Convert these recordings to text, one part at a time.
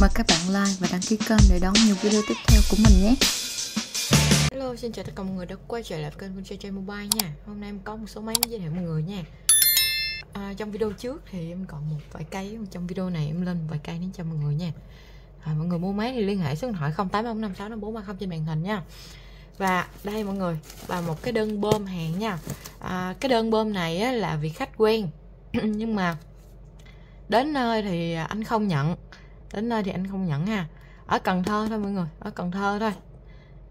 Mời các bạn like và đăng ký kênh để đón nhiều video tiếp theo của mình nhé Hello, xin chào tất cả mọi người đã quay trở lại kênh của chơi Mobile nha Hôm nay em có một số máy giới thiệu mọi người nha à, Trong video trước thì em còn một vài cây Trong video này em lên vài cây đến cho mọi người nha à, Mọi người mua máy thì liên hệ số điện thoại 0805654430 trên màn hình nha và đây mọi người là một cái đơn bơm hàng nha à, cái đơn bơm này á, là vị khách quen nhưng mà đến nơi thì anh không nhận đến nơi thì anh không nhận ha ở Cần Thơ thôi mọi người ở Cần Thơ thôi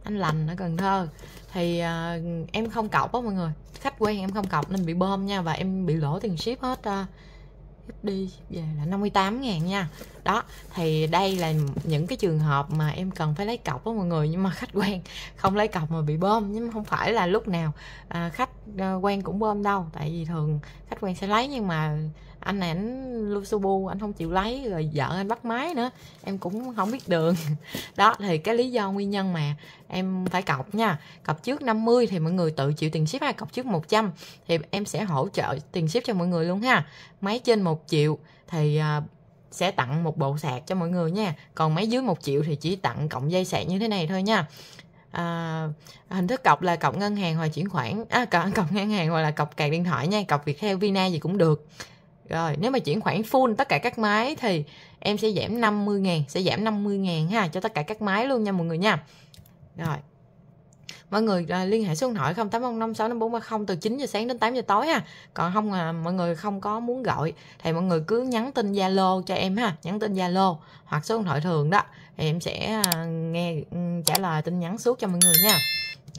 anh lành ở Cần Thơ thì à, em không cọc á mọi người khách quen em không cọc nên bị bơm nha và em bị lỗ tiền ship hết à, đi về là 58 ngàn nha đó thì đây là những cái trường hợp mà em cần phải lấy cọc á mọi người nhưng mà khách quen không lấy cọc mà bị bơm nhưng không phải là lúc nào à, khách à, quen cũng bơm đâu tại vì thường khách quen sẽ lấy nhưng mà anh này anh Bu anh không chịu lấy rồi vợ anh bắt máy nữa em cũng không biết đường đó thì cái lý do nguyên nhân mà em phải cọc nha cọc trước 50 thì mọi người tự chịu tiền ship hay cọc trước 100 thì em sẽ hỗ trợ tiền ship cho mọi người luôn ha máy trên một triệu thì à, sẽ tặng một bộ sạc cho mọi người nha còn máy dưới một triệu thì chỉ tặng cộng dây sạc như thế này thôi nha à, hình thức cọc là cọc ngân hàng hoặc chuyển khoản à, cọc ngân hàng hoặc là cọc cài điện thoại nha cọc Viettel Vina gì cũng được rồi nếu mà chuyển khoản full tất cả các máy thì em sẽ giảm 50 ngàn sẽ giảm 50 ngàn ha cho tất cả các máy luôn nha mọi người nha rồi mọi người à, liên hệ số điện thoại không tám năm năm sáu bốn ba không từ 9 giờ sáng đến 8 giờ tối ha còn không à, mọi người không có muốn gọi thì mọi người cứ nhắn tin Zalo cho em ha nhắn tin Zalo hoặc số điện thoại thường đó thì em sẽ à, nghe ừ, trả lời tin nhắn suốt cho mọi người nha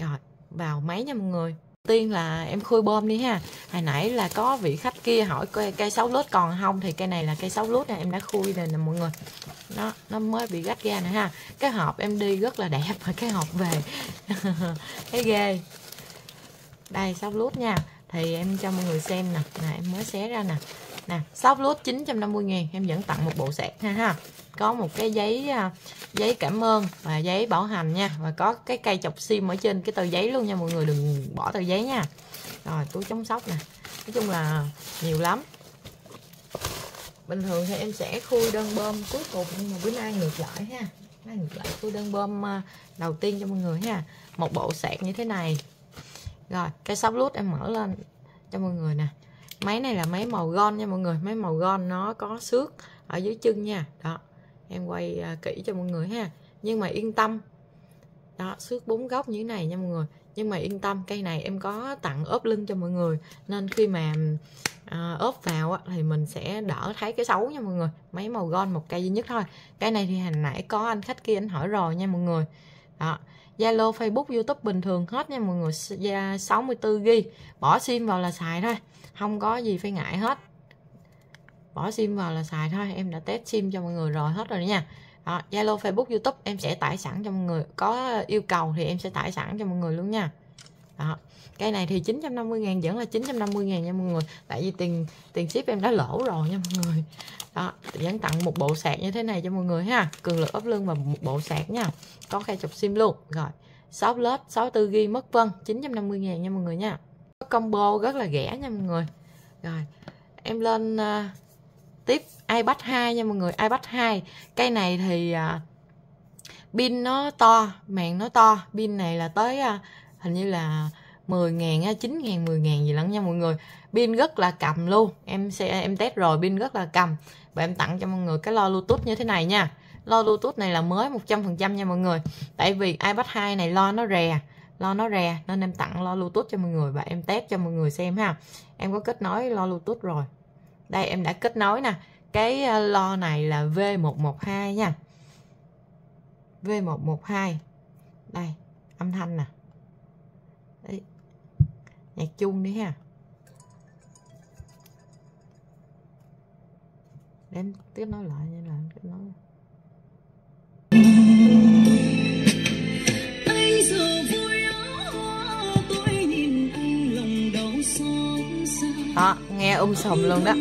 rồi vào máy nha mọi người tiên là em khui bơm đi ha hồi nãy là có vị khách kia hỏi cây, cây lốt còn không thì cây này là cây 6 lốt nè em đã khui rồi nè mọi người nó nó mới bị gách ra nè ha cái hộp em đi rất là đẹp mà cái hộp về thấy ghê đây 6 lốt nha thì em cho mọi người xem nè nè em mới xé ra nè nè 6 lít 950 ngàn em vẫn tặng một bộ sạc ha ha có một cái giấy à, giấy cảm ơn và giấy bảo hành nha và có cái cây chọc sim ở trên cái tờ giấy luôn nha mọi người đừng bỏ tờ giấy nha rồi túi chống sóc nè nói chung là nhiều lắm bình thường thì em sẽ khui đơn bơm cuối cùng nhưng mà bữa nay ngược lại ha bữa nay ngược lại khui đơn bơm à, đầu tiên cho mọi người ha một bộ sạc như thế này rồi cái sóc lút em mở lên cho mọi người nè máy này là máy màu gon nha mọi người máy màu gon nó có xước ở dưới chân nha đó em quay à, kỹ cho mọi người ha nhưng mà yên tâm đó xước bốn góc như thế này nha mọi người nhưng mà yên tâm cây này em có tặng ốp lưng cho mọi người nên khi mà à, ốp vào á, thì mình sẽ đỡ thấy cái xấu nha mọi người mấy màu gon một cây duy nhất thôi cái này thì hồi nãy có anh khách kia anh hỏi rồi nha mọi người đó Zalo, Facebook, YouTube bình thường hết nha mọi người 64 ghi bỏ sim vào là xài thôi không có gì phải ngại hết bỏ sim vào là xài thôi em đã test sim cho mọi người rồi hết rồi nha Zalo Facebook YouTube em sẽ tải sẵn cho mọi người có yêu cầu thì em sẽ tải sẵn cho mọi người luôn nha đó cây này thì 950 ngàn vẫn là 950 ngàn nha mọi người tại vì tiền tiền ship em đã lỗ rồi nha mọi người đó vẫn tặng một bộ sạc như thế này cho mọi người ha cường lực ốp lưng và một bộ sạc nha có khai chụp sim luôn rồi shop lớp 64 ghi mất vân 950 ngàn nha mọi người nha combo rất là rẻ nha mọi người rồi em lên à, tiếp ipad 2 nha mọi người ipad 2 cái này thì à, pin nó to mạng nó to pin này là tới à, hình như là 10 ngàn, 9 000 10 000 gì lắm nha mọi người Pin rất là cầm luôn Em sẽ em test rồi pin rất là cầm Và em tặng cho mọi người cái lo Bluetooth như thế này nha Lo Bluetooth này là mới 100% nha mọi người Tại vì iPad 2 này lo nó rè Lo nó rè nên em tặng lo Bluetooth cho mọi người Và em test cho mọi người xem ha Em có kết nối lo Bluetooth rồi đây em đã kết nối nè cái ờ, lo này là V112 nha V112 đây âm thanh nè Đấy. nhạc chuông đi ha để em tiếp nối lại như là kết nối đó nghe um sùm luôn đó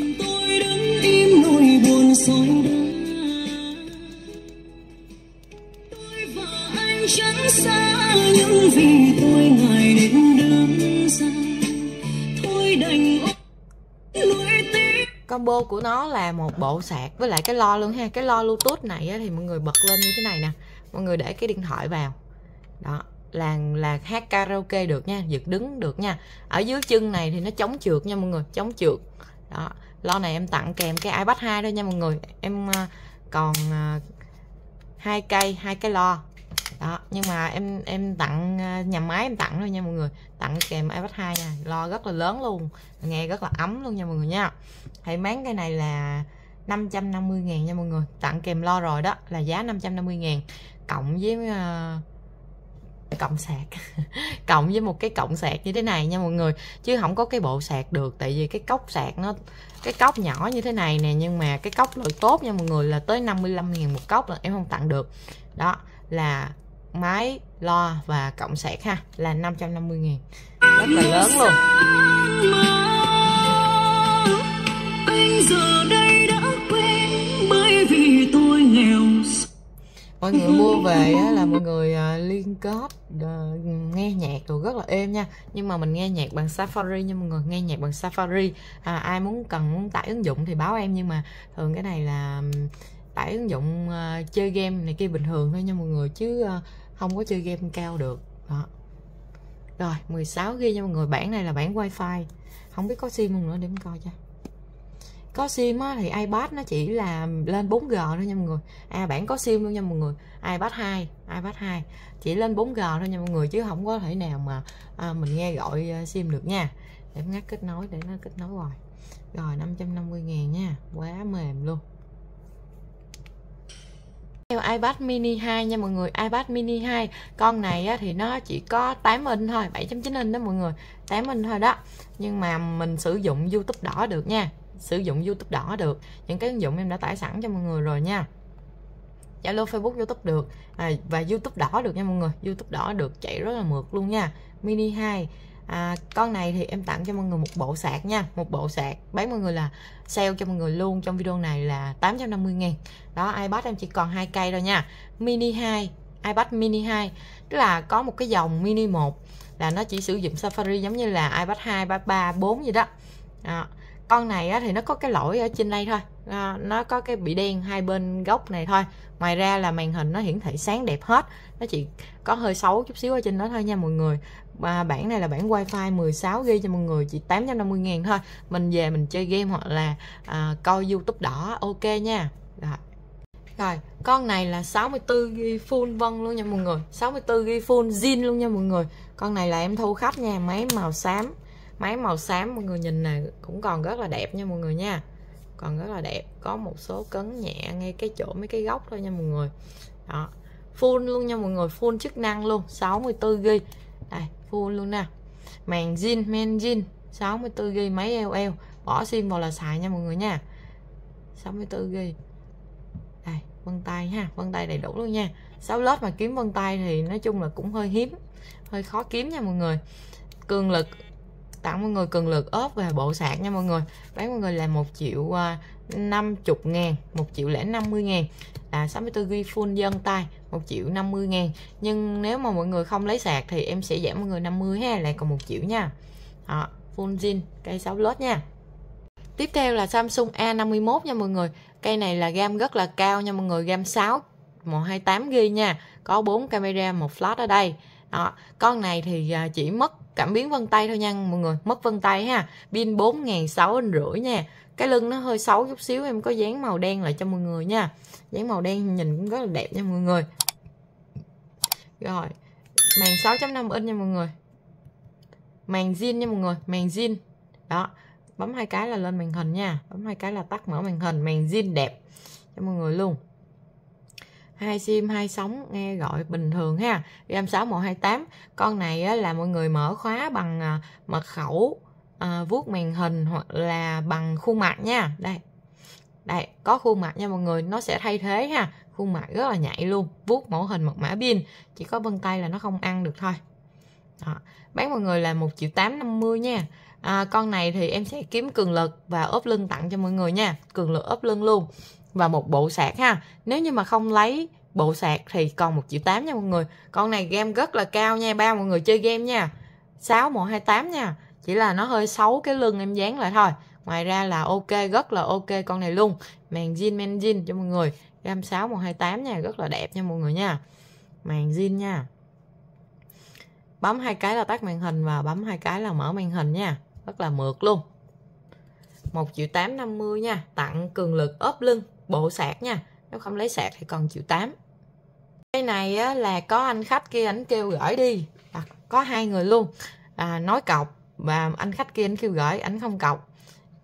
combo của nó là một bộ sạc với lại cái lo luôn ha cái lo bluetooth này thì mọi người bật lên như thế này nè mọi người để cái điện thoại vào đó là là hát karaoke được nha giật đứng được nha ở dưới chân này thì nó chống trượt nha mọi người chống trượt đó lo này em tặng kèm cái ipad 2 đó nha mọi người em ờ, còn ờ, hai cây hai cái lo đó nhưng mà em em tặng ờ, nhà máy em tặng thôi nha mọi người tặng kèm ipad 2 nha lo rất là lớn luôn nghe rất là ấm luôn nha mọi người nha hãy máng cái này là 550 ngàn nha mọi người tặng kèm lo rồi đó là giá 550 ngàn cộng với uh, cộng sạc cộng với một cái cộng sạc như thế này nha mọi người chứ không có cái bộ sạc được tại vì cái cốc sạc nó cái cốc nhỏ như thế này nè nhưng mà cái cốc loại tốt nha mọi người là tới 55 000 một cốc là em không tặng được đó là máy lo và cộng sạc ha là 550 000 rất là lớn luôn anh giờ đây mọi người mua về á, là mọi người uh, liên kết uh, nghe nhạc rồi rất là êm nha nhưng mà mình nghe nhạc bằng Safari nha mọi người nghe nhạc bằng Safari à, ai muốn cần muốn tải ứng dụng thì báo em nhưng mà thường cái này là tải ứng dụng uh, chơi game này kia bình thường thôi nha mọi người chứ uh, không có chơi game cao được đó rồi 16 ghi nha mọi người bản này là bản wifi không biết có sim không nữa để mình coi cho có sim á, thì ipad nó chỉ là lên 4g thôi nha mọi người à bản có sim luôn nha mọi người ipad 2 ipad 2 chỉ lên 4g thôi nha mọi người chứ không có thể nào mà à, mình nghe gọi à, sim được nha để ngắt kết nối để nó kết nối rồi rồi 550 ngàn nha quá mềm luôn theo iPad mini 2 nha mọi người iPad mini 2 con này á, thì nó chỉ có 8 inch thôi 7.9 inch đó mọi người 8 inch thôi đó nhưng mà mình sử dụng YouTube đỏ được nha sử dụng youtube đỏ được những cái ứng dụng em đã tải sẵn cho mọi người rồi nha Zalo Facebook YouTube được à, và YouTube đỏ được nha mọi người YouTube đỏ được chạy rất là mượt luôn nha mini 2 à, con này thì em tặng cho mọi người một bộ sạc nha một bộ sạc bán mọi người là sale cho mọi người luôn trong video này là 850 ngàn đó iPad em chỉ còn hai cây thôi nha mini 2 iPad mini 2 tức là có một cái dòng mini 1 là nó chỉ sử dụng Safari giống như là iPad 2, iPad 3, 4 gì đó à, con này á, thì nó có cái lỗi ở trên đây thôi à, nó có cái bị đen hai bên góc này thôi ngoài ra là màn hình nó hiển thị sáng đẹp hết nó chỉ có hơi xấu chút xíu ở trên đó thôi nha mọi người và bản này là bản wifi 16 g cho mọi người chỉ 850 ngàn thôi mình về mình chơi game hoặc là à, coi youtube đỏ ok nha rồi rồi, con này là 64GB full vân luôn nha mọi người 64GB full zin luôn nha mọi người Con này là em thu khách nha Máy màu xám máy màu xám mọi người nhìn nè cũng còn rất là đẹp nha mọi người nha còn rất là đẹp có một số cấn nhẹ ngay cái chỗ mấy cái góc thôi nha mọi người đó full luôn nha mọi người full chức năng luôn 64 g đây full luôn nè màn zin men zin 64 g máy LL bỏ sim vào là xài nha mọi người nha 64 g đây vân tay ha vân tay đầy đủ luôn nha 6 lớp mà kiếm vân tay thì nói chung là cũng hơi hiếm hơi khó kiếm nha mọi người cường lực tặng mọi người cần lượt ốp và bộ sạc nha mọi người bán mọi người là 1 triệu 50 à, ngàn 1 triệu lẻ 50 ngàn là 64 g full dân tay 1 triệu 50 ngàn nhưng nếu mà mọi người không lấy sạc thì em sẽ giảm mọi người 50 ha lại còn 1 triệu nha đó, full zin cây 6 lốt nha tiếp theo là Samsung A51 nha mọi người cây này là gam rất là cao nha mọi người gam 6 128 g nha có 4 camera một flash ở đây đó con này thì à, chỉ mất cảm biến vân tay thôi nha mọi người mất vân tay ha pin bốn ngàn sáu rưỡi nha cái lưng nó hơi xấu chút xíu em có dán màu đen lại cho mọi người nha dán màu đen nhìn cũng rất là đẹp nha mọi người rồi màn 6.5 inch nha mọi người màn zin nha mọi người màn zin đó bấm hai cái là lên màn hình nha bấm hai cái là tắt mở màn hình màn zin đẹp cho mọi người luôn hai sim hai sóng nghe gọi bình thường ha RAM6128 con này á, là mọi người mở khóa bằng à, mật khẩu à, vuốt màn hình hoặc là bằng khuôn mặt nha đây đây có khuôn mặt nha mọi người nó sẽ thay thế ha khuôn mặt rất là nhạy luôn vuốt mẫu hình mật mã pin chỉ có vân tay là nó không ăn được thôi Đó. bán mọi người là một triệu tám năm mươi nha à, con này thì em sẽ kiếm cường lực và ốp lưng tặng cho mọi người nha cường lực ốp lưng luôn và một bộ sạc ha nếu như mà không lấy bộ sạc thì còn một triệu tám nha mọi người con này game rất là cao nha ba mọi người chơi game nha sáu một hai tám nha chỉ là nó hơi xấu cái lưng em dán lại thôi ngoài ra là ok rất là ok con này luôn màn zin men zin cho mọi người gam sáu một hai tám nha rất là đẹp nha mọi người nha màn zin nha bấm hai cái là tắt màn hình và bấm hai cái là mở màn hình nha rất là mượt luôn một triệu tám năm mươi nha tặng cường lực ốp lưng bộ sạc nha nếu không lấy sạc thì còn chịu tám cái này á, là có anh khách kia anh kêu gửi đi à, có hai người luôn à, nói cọc và anh khách kia anh kêu gửi anh không cọc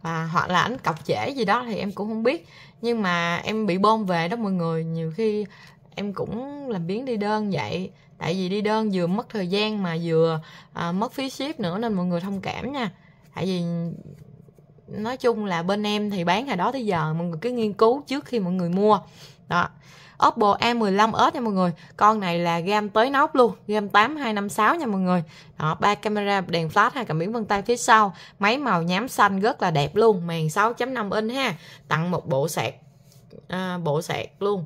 và hoặc là anh cọc trễ gì đó thì em cũng không biết nhưng mà em bị bom về đó mọi người nhiều khi em cũng làm biến đi đơn vậy tại vì đi đơn vừa mất thời gian mà vừa à, mất phí ship nữa nên mọi người thông cảm nha tại vì nói chung là bên em thì bán hồi đó tới giờ mọi người cứ nghiên cứu trước khi mọi người mua đó Oppo A15s nha mọi người Con này là gam tới nóc luôn Gam 8256 nha mọi người Đó, ba camera, đèn flash, hai cảm biến vân tay phía sau Máy màu nhám xanh rất là đẹp luôn Màn 6.5 inch ha Tặng một bộ sạc à, Bộ sạc luôn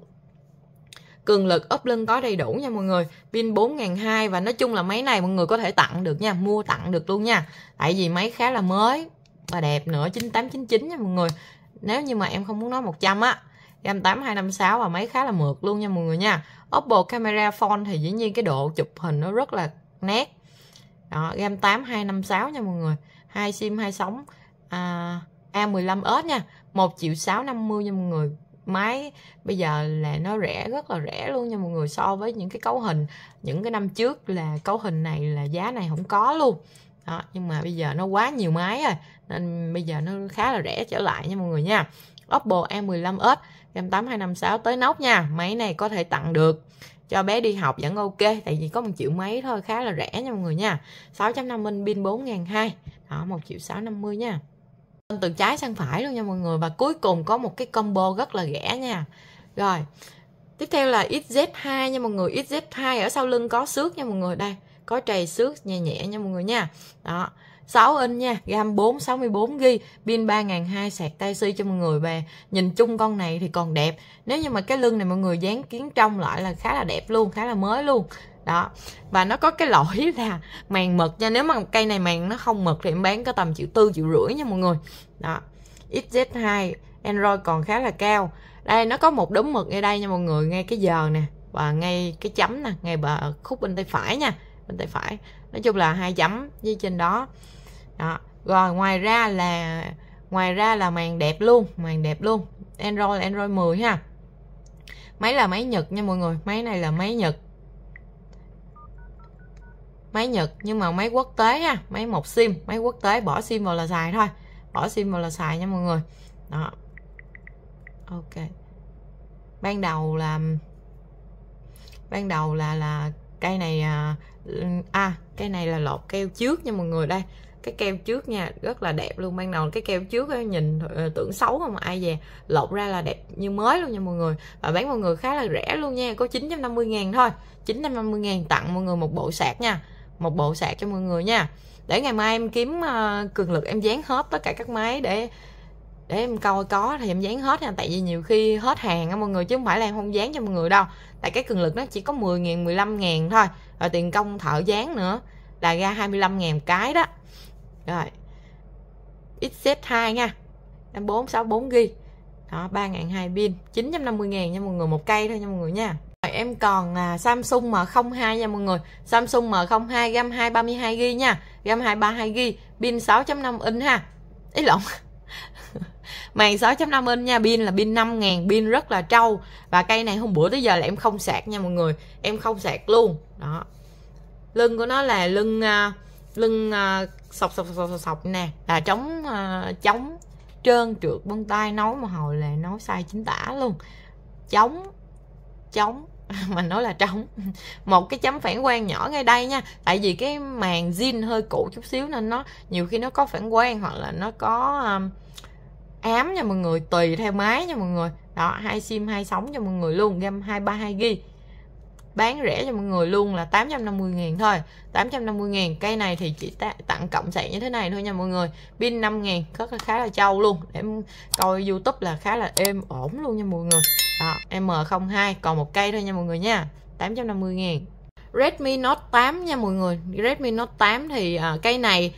cường lực ốp lưng có đầy đủ nha mọi người pin 4200 và nói chung là máy này mọi người có thể tặng được nha mua tặng được luôn nha tại vì máy khá là mới và đẹp nữa 9899 nha mọi người nếu như mà em không muốn nói 100 á gam 8256 và máy khá là mượt luôn nha mọi người nha Oppo camera phone thì dĩ nhiên cái độ chụp hình nó rất là nét đó gam 8256 nha mọi người hai sim hai sóng à, A15s nha 1 triệu 650 nha mọi người máy bây giờ là nó rẻ rất là rẻ luôn nha mọi người so với những cái cấu hình những cái năm trước là cấu hình này là giá này không có luôn đó nhưng mà bây giờ nó quá nhiều máy rồi nên bây giờ nó khá là rẻ trở lại nha mọi người nha Oppo e 15 s cam 8256 tới nóc nha máy này có thể tặng được cho bé đi học vẫn ok tại vì có một triệu mấy thôi khá là rẻ nha mọi người nha 650 inch pin 4002 đó một triệu 650 nha từ trái sang phải luôn nha mọi người và cuối cùng có một cái combo rất là rẻ nha rồi tiếp theo là XZ2 nha mọi người XZ2 ở sau lưng có xước nha mọi người đây có trầy xước nhẹ nhẹ nha mọi người nha đó 6 inch nha, gam 4 64 g, pin 3200 sạc Type-C cho mọi người và nhìn chung con này thì còn đẹp. Nếu như mà cái lưng này mọi người dán kiến trong lại là khá là đẹp luôn, khá là mới luôn. Đó. Và nó có cái lỗi là màn mực nha, nếu mà cây này màn nó không mực thì em bán có tầm triệu tư triệu rưỡi nha mọi người. Đó. XZ2 Android còn khá là cao. Đây nó có một đốm mực ngay đây nha mọi người, ngay cái giờ nè và ngay cái chấm nè, ngay bờ khúc bên tay phải nha bên tay phải nói chung là hai chấm dưới trên đó đó rồi ngoài ra là ngoài ra là màn đẹp luôn màn đẹp luôn android android 10 ha máy là máy nhật nha mọi người máy này là máy nhật máy nhật nhưng mà máy quốc tế ha máy một sim máy quốc tế bỏ sim vào là xài thôi bỏ sim vào là xài nha mọi người đó ok ban đầu là ban đầu là là cây này à, à cái này là lột keo trước nha mọi người đây cái keo trước nha rất là đẹp luôn ban đầu cái keo trước ấy, nhìn ờ, tưởng xấu không à, ai về lột ra là đẹp như mới luôn nha mọi người và bán mọi người khá là rẻ luôn nha có 950 ngàn thôi 950 ngàn tặng mọi người một bộ sạc nha một bộ sạc cho mọi người nha để ngày mai em kiếm uh, cường lực em dán hết tất cả các máy để để em coi có thì em dán hết nha tại vì nhiều khi hết hàng á mọi người chứ không phải là em không dán cho mọi người đâu tại cái cường lực nó chỉ có 10 ngàn 15 ngàn thôi rồi tiền công thợ dán nữa là ra 25.000 cái đó rồi XZ2 nha 54 64 ghi đó 3.200 pin 950.000 nha mọi người một cây thôi nha mọi người nha rồi em còn à, Samsung M02 nha mọi người Samsung M02 RAM 232GB nha RAM 232GB pin 6.5 inch ha ý lộn màn 6.5 inch nha pin là pin 5000 pin rất là trâu và cây này hôm bữa tới giờ là em không sạc nha mọi người em không sạc luôn đó lưng của nó là lưng à, lưng à, sọc sọc sọc sọc, sọc nè là chống chống à, trơn trượt vân tay nói mà hồi là nói sai chính tả luôn chống chống mà nói là trống một cái chấm phản quang nhỏ ngay đây nha tại vì cái màn zin hơi cũ chút xíu nên nó nhiều khi nó có phản quang hoặc là nó có um, ám nha mọi người tùy theo máy nha mọi người đó hai sim hai sóng cho mọi người luôn game 232 g bán rẻ cho mọi người luôn là 850 ngàn thôi 850 ngàn cây này thì chỉ tặng cộng sản như thế này thôi nha mọi người pin 5 ngàn rất là khá là trâu luôn em coi YouTube là khá là êm ổn luôn nha mọi người đó M02 còn một cây thôi nha mọi người nha 850 ngàn Redmi Note 8 nha mọi người Redmi Note 8 thì à, cây này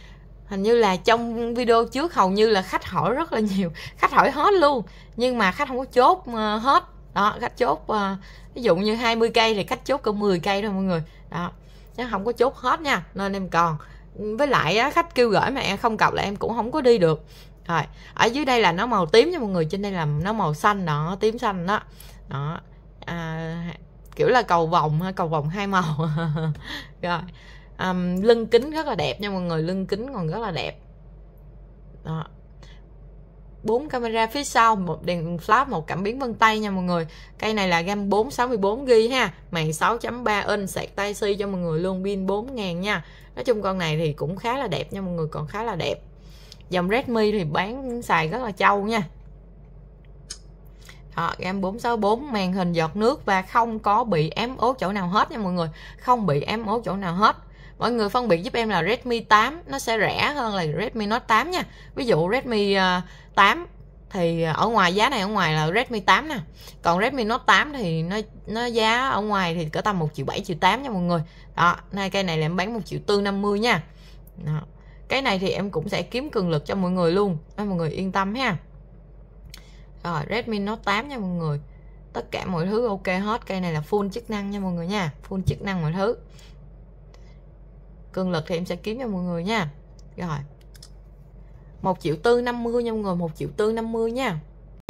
hình như là trong video trước hầu như là khách hỏi rất là nhiều khách hỏi hết luôn nhưng mà khách không có chốt ờ, hết đó khách chốt ờ, ví dụ như 20 cây thì khách chốt cỡ 10 cây thôi mọi người đó chứ không có chốt hết nha nên em còn với lại khách kêu gửi mà em không cọc là em cũng không có đi được rồi ở dưới đây là nó màu tím cho mọi người trên đây là nó màu xanh đó tím xanh đó đó à, kiểu là cầu vòng cầu vòng hai màu rồi um, lưng kính rất là đẹp nha mọi người lưng kính còn rất là đẹp đó bốn camera phía sau một đèn flash một cảm biến vân tay nha mọi người cây này là gam 464 g ha màn 6.3 inch sạc tay si cho mọi người luôn pin 4000 nha nói chung con này thì cũng khá là đẹp nha mọi người còn khá là đẹp dòng Redmi thì bán xài rất là trâu nha đó, gam 464 màn hình giọt nước và không có bị ém ố chỗ nào hết nha mọi người không bị ém ố chỗ nào hết mọi người phân biệt giúp em là Redmi 8 nó sẽ rẻ hơn là Redmi Note 8 nha ví dụ Redmi 8 ờ, thì ở ngoài giá này ở ngoài là Redmi 8 nè còn Redmi Note 8 thì nó nó giá ở ngoài thì có tầm 1 triệu 7 triệu 8 nha mọi người đó nay cây này là em bán 1 triệu tư 50 nha đó. cái này thì em cũng sẽ kiếm cường lực cho mọi người luôn mọi người yên tâm ha rồi Redmi Note 8 nha mọi người tất cả mọi thứ ok hết cây này là full chức năng nha mọi người nha full chức năng mọi thứ cường lực thì em sẽ kiếm cho mọi người nha rồi một triệu tư năm mươi nha mọi người một triệu tư năm mươi nha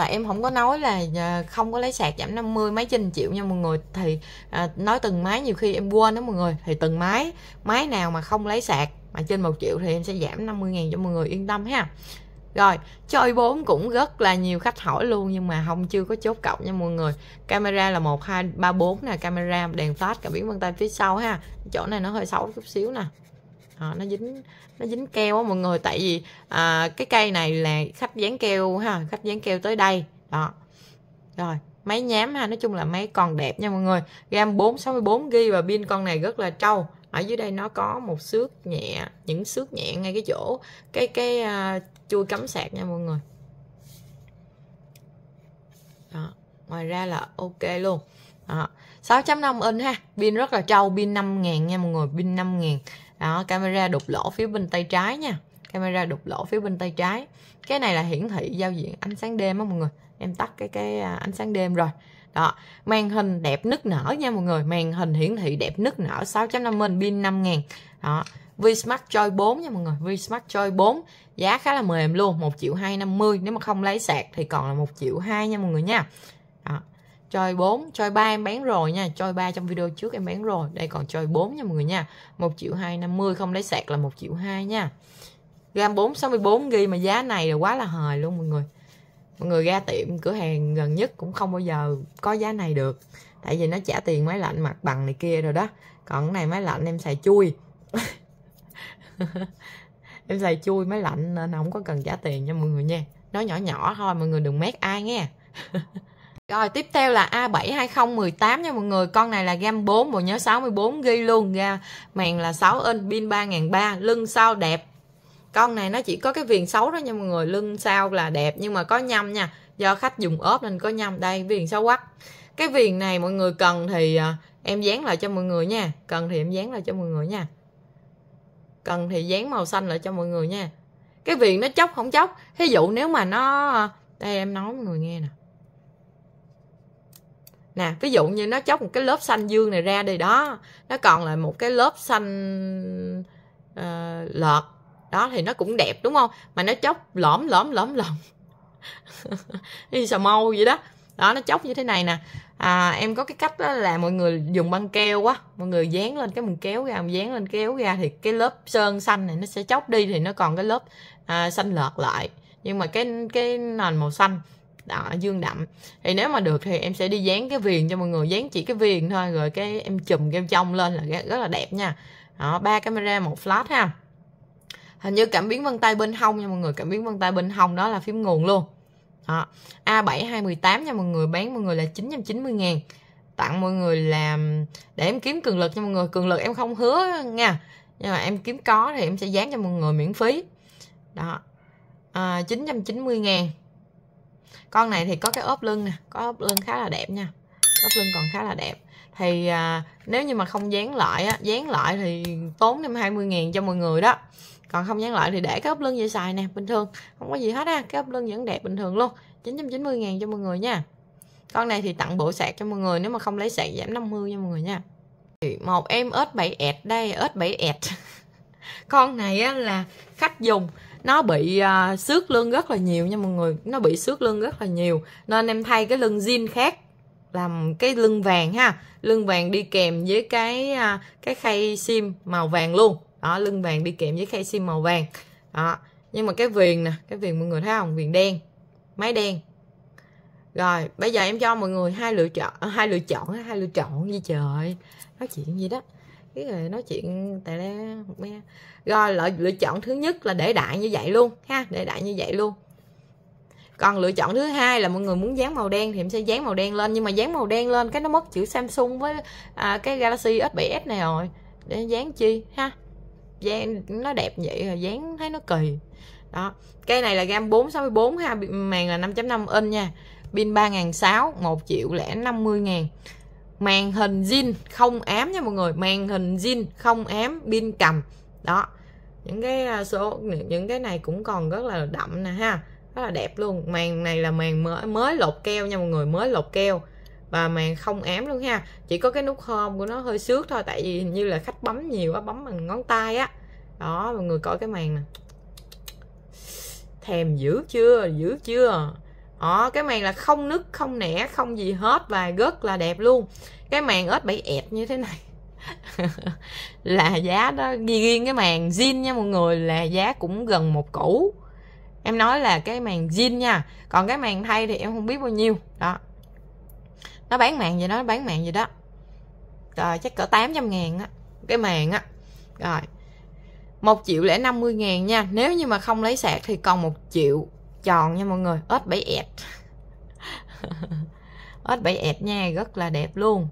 và em không có nói là à, không có lấy sạc giảm 50 mấy trên triệu nha mọi người thì à, nói từng máy nhiều khi em quên đó mọi người thì từng máy máy nào mà không lấy sạc mà trên một triệu thì em sẽ giảm 50 ngàn cho mọi người yên tâm ha rồi chơi bốn cũng rất là nhiều khách hỏi luôn nhưng mà không chưa có chốt cộng nha mọi người camera là một hai ba bốn nè camera đèn flash cảm biến vân tay phía sau ha chỗ này nó hơi xấu chút xíu nè à, nó dính nó dính keo á mọi người tại vì à, cái cây này là khách dán keo ha khách dán keo tới đây đó rồi máy nhám ha nói chung là máy còn đẹp nha mọi người gam 464 g và pin con này rất là trâu ở dưới đây nó có một xước nhẹ những xước nhẹ ngay cái chỗ cái cái uh, chua cắm sạc nha mọi người đó. ngoài ra là ok luôn đó. 6.5 inch ha pin rất là trâu pin 5.000 nha mọi người pin 5.000 đó camera đục lỗ phía bên tay trái nha camera đục lỗ phía bên tay trái cái này là hiển thị giao diện ánh sáng đêm á mọi người em tắt cái cái à, ánh sáng đêm rồi đó màn hình đẹp nứt nở nha mọi người màn hình hiển thị đẹp nứt nở 6.5 inch pin 5.000 đó Vsmart Joy 4 nha mọi người Vsmart Joy 4 giá khá là mềm luôn 1 triệu 250 nếu mà không lấy sạc thì còn là 1 triệu 2 nha mọi người nha đó. Joy 4, Joy 3 em bán rồi nha Joy 3 trong video trước em bán rồi Đây còn Joy 4 nha mọi người nha 1 triệu 250 không lấy sạc là 1 triệu 2 nha Gam 464 ghi mà giá này là quá là hời luôn mọi người Mọi người ra tiệm cửa hàng gần nhất cũng không bao giờ có giá này được Tại vì nó trả tiền máy lạnh mặt bằng này kia rồi đó Còn cái này máy lạnh em xài chui em xài chui máy lạnh nên không có cần trả tiền cho mọi người nha nó nhỏ nhỏ thôi mọi người đừng mét ai nghe Rồi tiếp theo là A72018 bảy nha mọi người Con này là gam 4 bộ nhớ 64GB luôn ra Màn là 6 inch pin ba ngàn ba Lưng sau đẹp Con này nó chỉ có cái viền xấu đó nha mọi người Lưng sau là đẹp nhưng mà có nhâm nha Do khách dùng ốp nên có nhâm Đây viền xấu quắc Cái viền này mọi người cần thì à, em dán lại cho mọi người nha Cần thì em dán lại cho mọi người nha cần thì dán màu xanh lại cho mọi người nha cái viền nó chóc không chóc ví dụ nếu mà nó đây em nói mọi người nghe nè nè ví dụ như nó chóc một cái lớp xanh dương này ra đi đó nó còn lại một cái lớp xanh uh, lợt đó thì nó cũng đẹp đúng không mà nó chóc lõm lõm lõm lõm đi xà mâu vậy đó đó nó chóc như thế này nè à, em có cái cách đó là mọi người dùng băng keo quá mọi người dán lên cái mình kéo ra mình dán lên kéo ra thì cái lớp sơn xanh này nó sẽ chóc đi thì nó còn cái lớp à, xanh lợt lại nhưng mà cái cái nền màu xanh đó, dương đậm thì nếu mà được thì em sẽ đi dán cái viền cho mọi người dán chỉ cái viền thôi rồi cái em chùm kem trong lên là rất là đẹp nha đó ba camera một flash ha hình như cảm biến vân tay bên hông nha mọi người cảm biến vân tay bên hông đó là phím nguồn luôn đó. A7 218 nha mọi người bán mọi người là 990 ngàn tặng mọi người làm để em kiếm cường lực cho mọi người cường lực em không hứa nha nhưng mà em kiếm có thì em sẽ dán cho mọi người miễn phí đó à, 990 ngàn con này thì có cái ốp lưng nè có ốp lưng khá là đẹp nha ốp lưng còn khá là đẹp thì à, nếu như mà không dán lại á dán lại thì tốn thêm 20 ngàn cho mọi người đó còn không dán lại thì để cái ốp lưng về xài nè bình thường không có gì hết á cái ốp lưng vẫn đẹp bình thường luôn 990 ngàn cho mọi người nha con này thì tặng bộ sạc cho mọi người nếu mà không lấy sạc giảm 50 nha mọi người nha một em ớt 7 ẹt đây ớt 7 ẹt con này á, là khách dùng nó bị uh, xước lưng rất là nhiều nha mọi người nó bị xước lưng rất là nhiều nên em thay cái lưng zin khác làm cái lưng vàng ha lưng vàng đi kèm với cái à, cái khay sim màu vàng luôn đó lưng vàng đi kèm với khay sim màu vàng đó nhưng mà cái viền nè cái viền mọi người thấy không viền đen máy đen rồi bây giờ em cho mọi người hai lựa chọn à, hai lựa chọn hai lựa chọn gì trời nói chuyện gì đó cái người nói chuyện tại đây rồi lựa, lựa chọn thứ nhất là để đại như vậy luôn ha để đại như vậy luôn còn lựa chọn thứ hai là mọi người muốn dán màu đen thì em sẽ dán màu đen lên nhưng mà dán màu đen lên cái nó mất chữ Samsung với à, cái Galaxy S7s này rồi để dán chi ha dáng nó đẹp vậy rồi dáng thấy nó kỳ đó cây này là gam 464 ha màn là 5.5 inch nha pin 3.600 1 triệu lẻ 50 ngàn màn hình zin không ám nha mọi người màn hình zin không ám pin cầm đó những cái à, số những cái này cũng còn rất là đậm nè ha rất là đẹp luôn màn này là màn mới mới lột keo nha mọi người mới lột keo và màn không ám luôn ha chỉ có cái nút home của nó hơi xước thôi tại vì như là khách bấm nhiều á bấm bằng ngón tay á đó mọi người coi cái màn nè thèm dữ chưa dữ chưa đó cái màn là không nứt không nẻ không gì hết và rất là đẹp luôn cái màn ếch bảy ẹt như thế này là giá đó riêng cái màn zin nha mọi người là giá cũng gần một cũ em nói là cái màn zin nha còn cái màn thay thì em không biết bao nhiêu đó nó bán mạng gì đó nó bán mạng gì đó rồi chắc cỡ 800 ngàn á cái màn á rồi một triệu lẻ năm mươi ngàn nha nếu như mà không lấy sạc thì còn một triệu tròn nha mọi người ớt bảy ẹt ớt bảy ẹt nha rất là đẹp luôn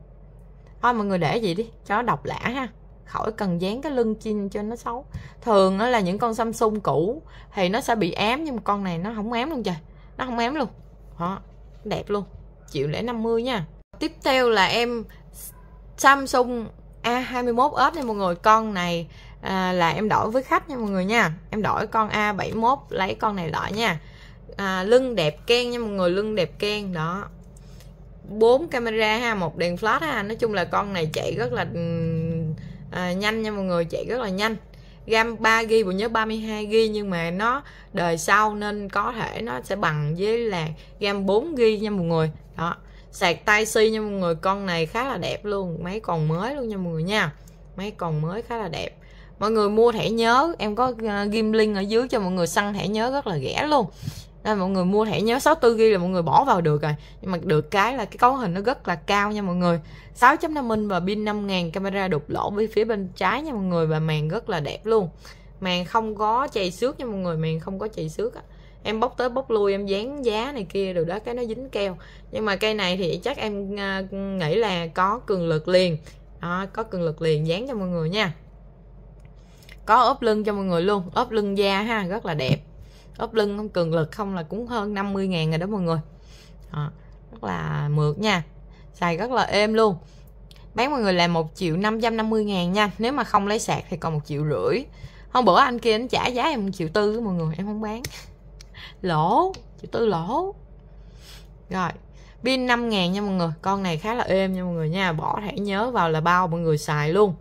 thôi mọi người để gì đi cho nó độc lạ ha khỏi cần dán cái lưng chin cho nó xấu thường nó là những con samsung cũ thì nó sẽ bị ám nhưng mà con này nó không ám luôn trời nó không ém luôn đó đẹp luôn triệu lẻ 50 nha tiếp theo là em Samsung A21 Edge nha mọi người con này à, là em đổi với khách nha mọi người nha em đổi con A71 lấy con này lại nha à, lưng đẹp ken nha mọi người lưng đẹp ken đó bốn camera ha một đèn flash ha nói chung là con này chạy rất là ừ, à, nhanh nha mọi người chạy rất là nhanh gam 3 ghi bộ nhớ 32 ghi nhưng mà nó đời sau nên có thể nó sẽ bằng với là gam 4 ghi nha mọi người đó sạc tay si nha mọi người con này khá là đẹp luôn mấy còn mới luôn nha mọi người nha mấy còn mới khá là đẹp mọi người mua thẻ nhớ em có ờ, ghim link ở dưới cho mọi người săn thẻ nhớ rất là rẻ luôn nên mọi người mua thẻ nhớ 64 gb là mọi người bỏ vào được rồi nhưng mà được cái là cái cấu hình nó rất là cao nha mọi người 6.5 inch và pin 5000 camera đục lỗ bên phía bên trái nha mọi người và màn rất là đẹp luôn màn không có chày xước nha mọi người màn không có chày xước á em bóc tới bóc lui em dán giá này kia rồi đó cái nó dính keo nhưng mà cây này thì chắc em à, nghĩ là có cường lực liền đó, có cường lực liền dán cho mọi người nha có ốp lưng cho mọi người luôn ốp lưng da ha rất là đẹp ốp lưng không cường lực không là cũng hơn 50 ngàn rồi đó mọi người à, rất là mượt nha xài rất là êm luôn bán mọi người là một triệu 550 ngàn nha nếu mà không lấy sạc thì còn một triệu rưỡi hôm bữa anh kia anh trả giá em 1 triệu tư mọi người em không bán lỗ triệu tư lỗ rồi pin 5 ngàn nha mọi người con này khá là êm nha mọi người nha bỏ thẻ nhớ vào là bao mọi người xài luôn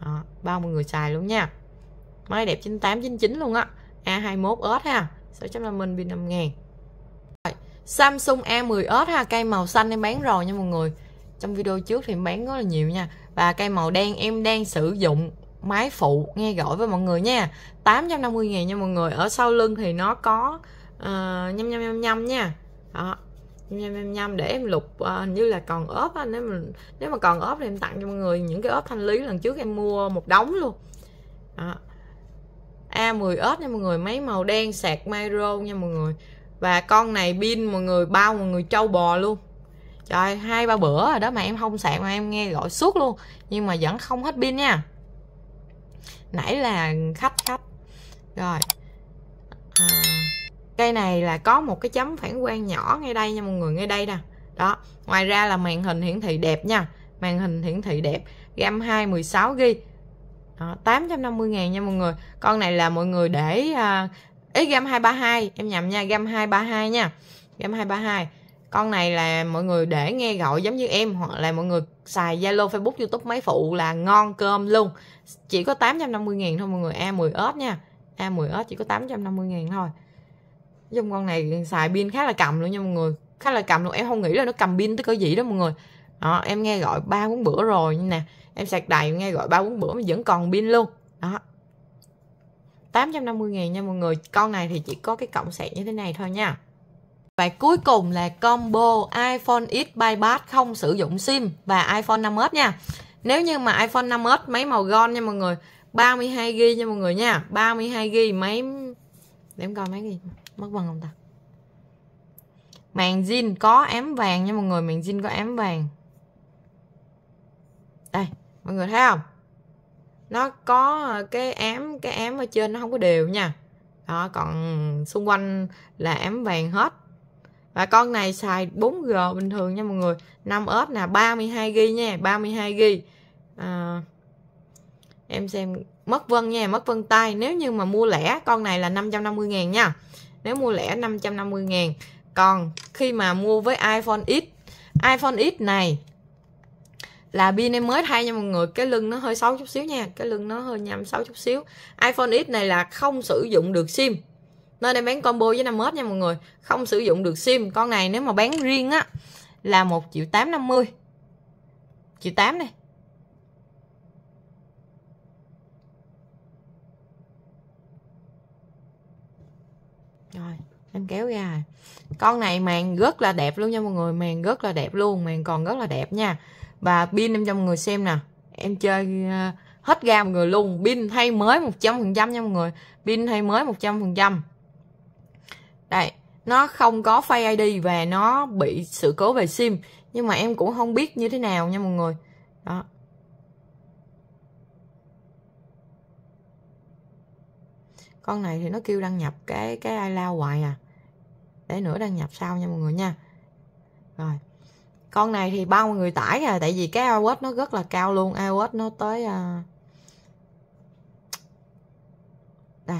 à, bao mọi người xài luôn nha máy đẹp 9899 luôn á A21S ha 650 pin 5000 Samsung A10S ha cây màu xanh em bán rồi nha mọi người trong video trước thì em bán rất là nhiều nha và cây màu đen em đang sử dụng máy phụ nghe gọi với mọi người nha 850 ngàn nha mọi người ở sau lưng thì nó có uh, nhâm nhâm nhâm nhâm nha đó nhâm nhâm nhâm để em lục uh, như là còn ốp á nếu mà nếu mà còn ốp thì em tặng cho mọi người những cái ốp thanh lý lần trước em mua một đống luôn đó. A10S à, nha mọi người máy màu đen sạc Micro nha mọi người và con này pin mọi người bao mọi người trâu bò luôn trời hai ba bữa rồi đó mà em không sạc mà em nghe gọi suốt luôn nhưng mà vẫn không hết pin nha nãy là khách khách rồi à, cây này là có một cái chấm phản quang nhỏ ngay đây nha mọi người ngay đây nè đó ngoài ra là màn hình hiển thị đẹp nha màn hình hiển thị đẹp RAM 2 16 ghi đó, 850 ngàn nha mọi người con này là mọi người để uh, ý gam 232 em nhầm nha gam 232 nha gam 232 con này là mọi người để nghe gọi giống như em hoặc là mọi người xài Zalo Facebook YouTube máy phụ là ngon cơm luôn chỉ có 850 ngàn thôi mọi người A10 ớt nha A10 ớt chỉ có 850 ngàn thôi dùng con này xài pin khá là cầm luôn nha mọi người khá là cầm luôn em không nghĩ là nó cầm pin tới cỡ gì đó mọi người đó, em nghe gọi ba bốn bữa rồi nè em sạc đầy nghe gọi ba bốn bữa mà vẫn còn pin luôn đó 850 ngàn nha mọi người Con này thì chỉ có cái cộng sạc như thế này thôi nha Và cuối cùng là combo iPhone X bypass không sử dụng SIM và iPhone 5S nha Nếu như mà iPhone 5S máy màu gold nha mọi người 32GB nha mọi người nha 32GB máy Để em coi máy gì Mất bằng không ta Màn zin có ém vàng nha mọi người Màn zin có ém vàng Đây mọi người thấy không nó có ờ, cái ám cái ám ở trên nó không có đều nha đó còn xung quanh là ám vàng hết và con này xài 4G bình thường nha mọi người 5S là 32GB nha 32GB à, ờ, em xem mất vân nha mất vân tay nếu như mà mua lẻ con này là 550 ngàn nha nếu mua lẻ 550 ngàn còn khi mà mua với iPhone X iPhone X này là pin em mới thay nha mọi người cái lưng nó hơi xấu chút xíu nha cái lưng nó hơi nhầm xấu chút xíu iPhone X này là không sử dụng được sim nên em bán combo với năm s nha mọi người không sử dụng được sim con này nếu mà bán riêng á là một triệu tám năm mươi triệu tám này rồi em kéo ra con này màn rất là đẹp luôn nha mọi người màn rất là đẹp luôn màn còn rất là đẹp nha và pin em cho mọi người xem nè em chơi ờ, hết ga mọi người luôn pin thay mới 100% nha mọi người pin thay mới 100% đây nó không có Face ID và nó bị sự cố về sim nhưng mà em cũng không biết như thế nào nha mọi người đó con này thì nó kêu đăng nhập cái cái ai lao hoài à để nữa đăng nhập sau nha mọi người nha rồi con này thì bao người tải rồi à, tại vì cái AirWatch nó rất là cao luôn AirWatch nó tới uh... đây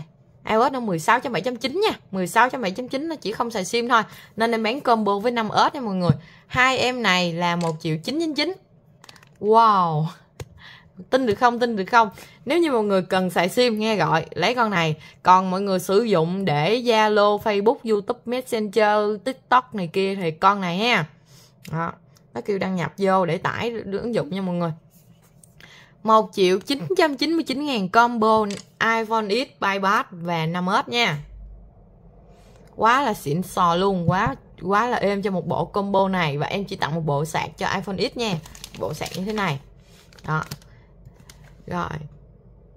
iOS nó 16.7.9 nha 16.7.9 nó chỉ không xài sim thôi nên em bán combo với 5 s nha mọi người hai em này là một triệu chín wow tin được không tin được không nếu như mọi người cần xài sim nghe gọi lấy con này còn mọi người sử dụng để zalo facebook youtube messenger tiktok này kia thì con này ha đó. nó kêu đăng nhập vô để tải ứng dụng nha mọi người 1 triệu 999 ngàn combo iPhone X, iPad và 5S nha Quá là xịn sò luôn Quá quá là êm cho một bộ combo này Và em chỉ tặng một bộ sạc cho iPhone X nha Bộ sạc như thế này Đó Rồi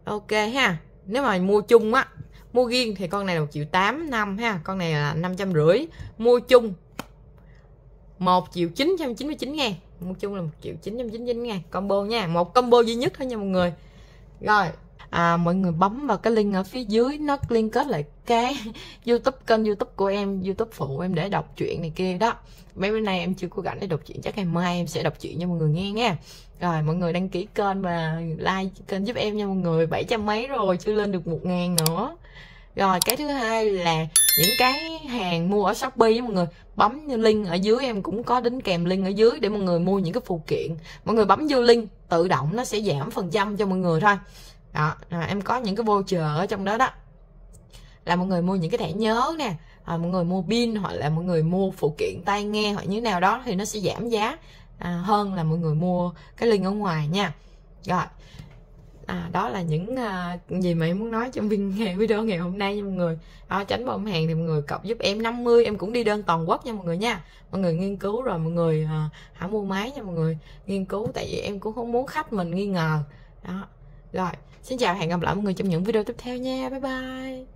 Ok ha Nếu mà mua chung á Mua riêng thì con này là 1 triệu tám năm ha Con này là năm trăm rưỡi Mua chung 1 triệu 999 ngàn Nói chung là 1 triệu 999 ngàn Combo nha Một combo duy nhất thôi nha mọi người Rồi à, mọi người bấm vào cái link ở phía dưới nó liên kết lại cái youtube kênh youtube của em youtube phụ em để đọc truyện này kia đó mấy bữa nay em chưa có rảnh để đọc truyện chắc ngày mai em sẽ đọc truyện cho mọi người nghe nha rồi mọi người đăng ký kênh và like kênh giúp em nha mọi người bảy trăm mấy rồi chưa lên được một ngàn nữa rồi cái thứ hai là những cái hàng mua ở shopee mọi người bấm như link ở dưới em cũng có đính kèm link ở dưới để mọi người mua những cái phụ kiện mọi người bấm vô link tự động nó sẽ giảm phần trăm cho mọi người thôi đó à, em có những cái voucher ở trong đó đó là mọi người mua những cái thẻ nhớ nè à, mọi người mua pin hoặc là mọi người mua phụ kiện tai nghe hoặc như nào đó thì nó sẽ giảm giá à, hơn là mọi người mua cái link ở ngoài nha rồi à, đó là những à, gì mà em muốn nói trong video ngày hôm nay nha mọi người đó, tránh bom hàng thì mọi người cộng giúp em 50 em cũng đi đơn toàn quốc nha mọi người nha mọi người nghiên cứu rồi mọi người à, hãy mua máy nha mọi người nghiên cứu tại vì em cũng không muốn khách mình nghi ngờ đó rồi xin chào hẹn gặp lại mọi người trong những video tiếp theo nha bye bye